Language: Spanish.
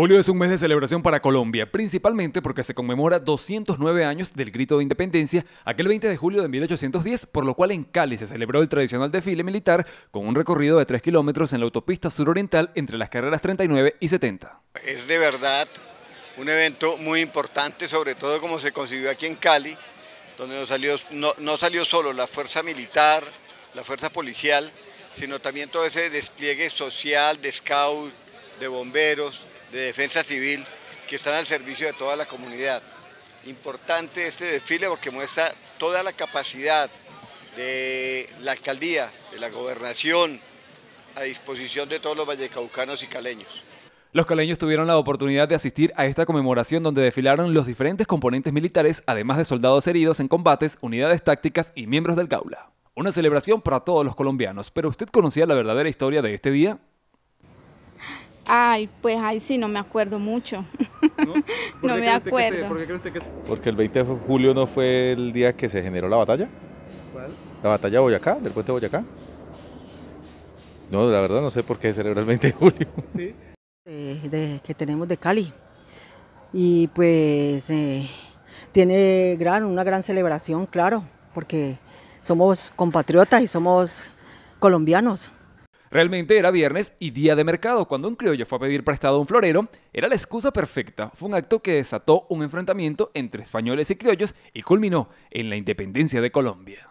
Julio es un mes de celebración para Colombia, principalmente porque se conmemora 209 años del grito de independencia, aquel 20 de julio de 1810, por lo cual en Cali se celebró el tradicional desfile militar con un recorrido de 3 kilómetros en la autopista suroriental entre las carreras 39 y 70. Es de verdad un evento muy importante, sobre todo como se concibió aquí en Cali, donde no salió, no salió solo la fuerza militar, la fuerza policial, sino también todo ese despliegue social, de scout, de bomberos, de defensa civil que están al servicio de toda la comunidad. Importante este desfile porque muestra toda la capacidad de la alcaldía, de la gobernación, a disposición de todos los vallecaucanos y caleños. Los caleños tuvieron la oportunidad de asistir a esta conmemoración donde desfilaron los diferentes componentes militares, además de soldados heridos en combates, unidades tácticas y miembros del Gaula. Una celebración para todos los colombianos, pero ¿usted conocía la verdadera historia de este día? Ay, pues ahí sí no me acuerdo mucho. No, me acuerdo. ¿por qué crees que... Porque el 20 de julio no fue el día que se generó la batalla. ¿Cuál? La batalla de Boyacá, del puente de Boyacá. No, la verdad no sé por qué se celebra el 20 de julio. Sí. de, que tenemos de Cali. Y pues eh, tiene gran, una gran celebración, claro, porque somos compatriotas y somos colombianos. Realmente era viernes y día de mercado cuando un criollo fue a pedir prestado a un florero. Era la excusa perfecta. Fue un acto que desató un enfrentamiento entre españoles y criollos y culminó en la independencia de Colombia.